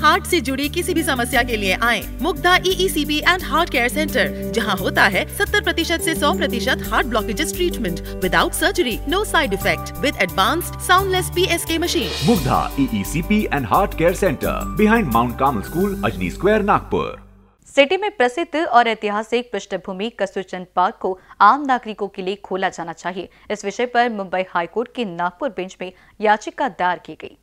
Heart से जुड़ी किसी भी समस्या के लिए आए Mugdha EECP and heart care centre जहां होता है 70 प्रतिशत ऐसी सौ प्रतिशत heart blockages treatment without surgery no side effect with advanced soundless P S K machine Mugdha EECP and heart care centre behind Mount Carmel school Ajni square Nagpur city में प्रसिद्ध और ऐतिहासिक पृष्ठभूमि कस्तूरचंद पार्क को आम नागरिकों के लिए खोला जाना चाहिए इस विषय पर मुंबई हाईकोर्ट के नागपुर बेंच में याचिका दायर की गई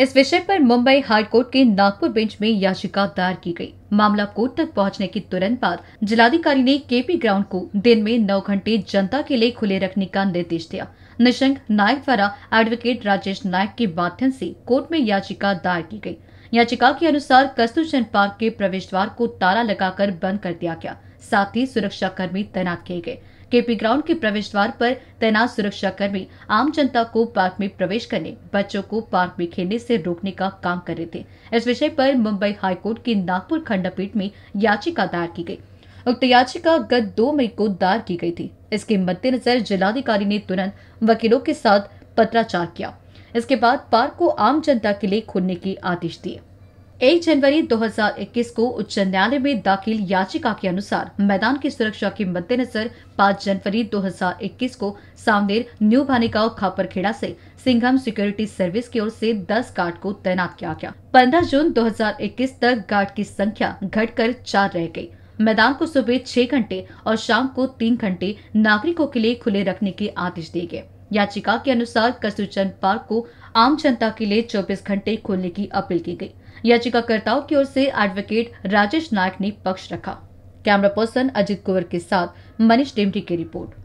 इस विषय पर मुंबई हाई कोर्ट के नागपुर बेंच में याचिका दायर की गई। मामला कोर्ट तक पहुंचने के तुरंत बाद जिलाधिकारी ने केपी ग्राउंड को दिन में नौ घंटे जनता के लिए खुले रखने का निर्देश दिया निशंक नायक द्वारा एडवोकेट राजेश नायक के माध्यम से कोर्ट में याचिका दायर की गई। याचिका के अनुसार कस्तूरचंद पार्क के प्रवेश द्वार को ताला लगाकर बंद कर दिया गया साथ ही सुरक्षाकर्मी तैनात किए गए केपी ग्राउंड के प्रवेश द्वार पर तैनात सुरक्षाकर्मी आम जनता को पार्क में प्रवेश करने बच्चों को पार्क में खेलने से रोकने का काम कर रहे थे इस विषय पर मुंबई हाईकोर्ट की नागपुर खंडपीठ में याचिका दायर की गई उक्त याचिका गत दो मई को दायर की गई थी इसके मद्देनजर जिलाधिकारी ने तुरंत वकीलों के साथ पत्राचार किया इसके बाद पार्क को आम जनता के लिए खोलने के आदेश दिए एक जनवरी 2021 को उच्च न्यायालय में दाखिल याचिका के अनुसार मैदान की सुरक्षा के मद्देनजर 5 जनवरी 2021 को सामनेर न्यू भानीगांव खापरखेड़ा से सिंघम सिक्योरिटी सर्विस की ओर से 10 गार्ड को तैनात किया गया 15 जून 2021 तक गार्ड की संख्या घटकर चार रह गई मैदान को सुबह छह घंटे और शाम को तीन घंटे नागरिकों के लिए खुले रखने के आदेश दिए गए याचिका के अनुसार कस्तूरचंद पार्क को आम जनता के लिए 24 घंटे खोलने की अपील की गई याचिकाकर्ताओं की ओर से एडवोकेट राजेश नायक ने पक्ष रखा कैमरा पर्सन अजित कुंवर के साथ मनीष डेमटी की रिपोर्ट